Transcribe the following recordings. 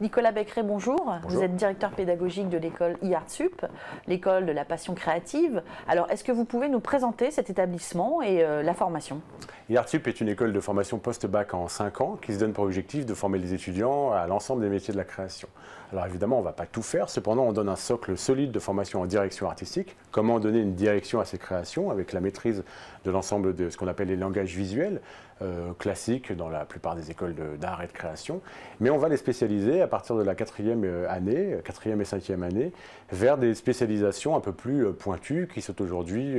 Nicolas Becqueret, bonjour. Vous êtes directeur pédagogique de l'école IARTSUP, l'école de la passion créative. Alors, est-ce que vous pouvez nous présenter cet établissement et euh, la formation IARTSUP est une école de formation post-bac en 5 ans qui se donne pour objectif de former les étudiants à l'ensemble des métiers de la création. Alors évidemment, on ne va pas tout faire, cependant on donne un socle solide de formation en direction artistique, comment donner une direction à ces créations avec la maîtrise de l'ensemble de ce qu'on appelle les langages visuels, euh, classiques dans la plupart des écoles d'art et de création, mais on va les spécialiser partir de la quatrième euh, année, euh, quatrième et cinquième année, vers des spécialisations un peu plus euh, pointues qui sont aujourd'hui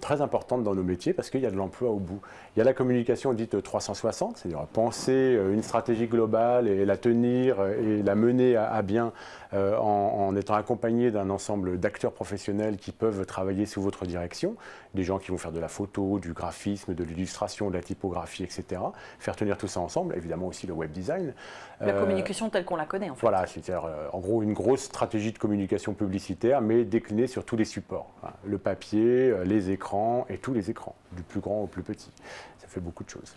très importantes dans nos métiers parce qu'il y a de l'emploi au bout. Il y a la communication dite 360, c'est-à-dire penser une stratégie globale et la tenir et la mener à, bien en, en, étant accompagné d'un ensemble d'acteurs professionnels qui peuvent travailler sous votre direction, des gens qui vont faire de la photo, du graphisme, de l'illustration, de la typographie, etc. Faire tenir tout ça ensemble, évidemment aussi le web design. La communication telle qu'on la connaît, Voilà, c'est-à-dire euh, en gros une grosse stratégie de communication publicitaire, mais déclinée sur tous les supports. Hein. le papier, euh, les écrans et tous les écrans du plus grand au plus petit. Ça fait beaucoup de choses.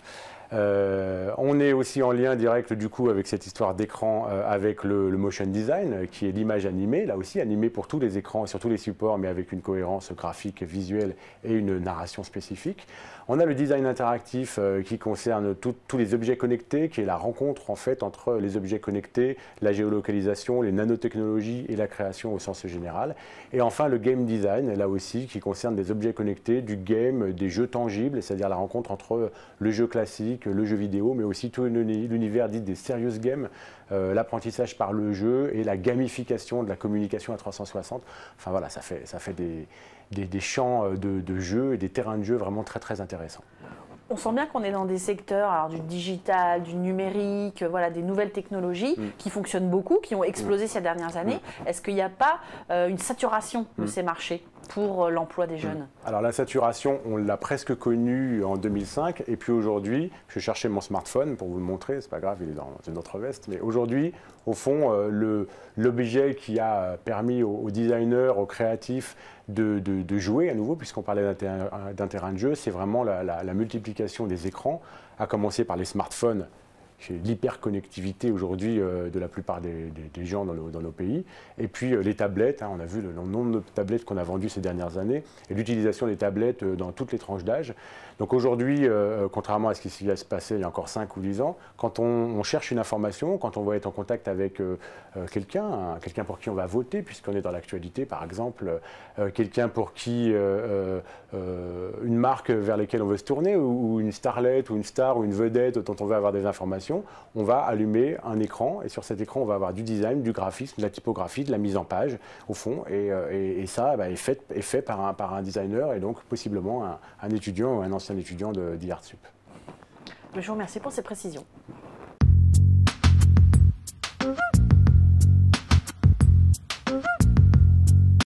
Euh, on est aussi en lien direct du coup avec cette histoire d'écran euh, avec le, motion design euh, qui est l'image animée, là aussi animée pour tous les écrans, sur tous les supports, mais avec une cohérence graphique, visuelle et une narration spécifique. On a le design interactif qui concerne tous les objets connectés, qui est la rencontre en fait entre les objets connectés, la géolocalisation, les nanotechnologies et la création au sens général. Et enfin le game design, là aussi qui concerne des objets connectés, du game, des jeux tangible, c'est-à-dire la rencontre entre euh, le jeu classique, le jeu vidéo, mais aussi tout l'univers dit des serious games, euh, l'apprentissage par le jeu et la gamification de la communication à 360. Enfin voilà, ça fait, ça fait des, des, champs euh, de, jeu et des terrains de jeu vraiment très très intéressants. On sent bien qu'on est dans des secteurs alors, du digital, du numérique, voilà, des nouvelles technologies mm. qui fonctionnent beaucoup, qui ont explosé mm. ces dernières mm. années. Est-ce qu'il n'y a pas une saturation de ces marchés pour euh, l'emploi des mm. jeunes Alors la saturation, on l'a presque connue en 2005. Et puis aujourd'hui, je cherchais mon smartphone pour vous le montrer, c'est pas grave, il est dans une autre veste. Mais aujourd'hui, au fond, euh, l'objet qui a permis aux, designers, aux créatifs de, jouer à nouveau, puisqu'on parlait d'un terrain de jeu, c'est vraiment la, la multiplication des écrans, à commencer par les smartphones l'hyperconnectivité aujourd'hui euh, de la plupart des, gens dans, nos pays. Et puis euh, les tablettes, hein, on a vu le, nombre de tablettes qu'on a vendues ces dernières années et l'utilisation des tablettes euh, dans toutes les tranches d'âge. Donc aujourd'hui, contrairement à ce qui s'est passé il y a encore 5 ou 10 ans, quand on, cherche une information, quand on va être en contact avec quelqu'un, hein, quelqu'un pour qui on va voter, puisqu'on est dans l'actualité par exemple, quelqu'un pour qui une marque vers laquelle on veut se tourner, ou, ou une starlette, ou une star, ou une vedette dont on veut avoir des informations, on va allumer un écran et sur cet écran, on va avoir du design, du graphisme, de la typographie, de la mise en page au fond. Et, euh, ça bah, est, fait, par un, designer et donc possiblement un, étudiant ou un ancien étudiant d'IARTSUP. je vous remercie pour ces précisions.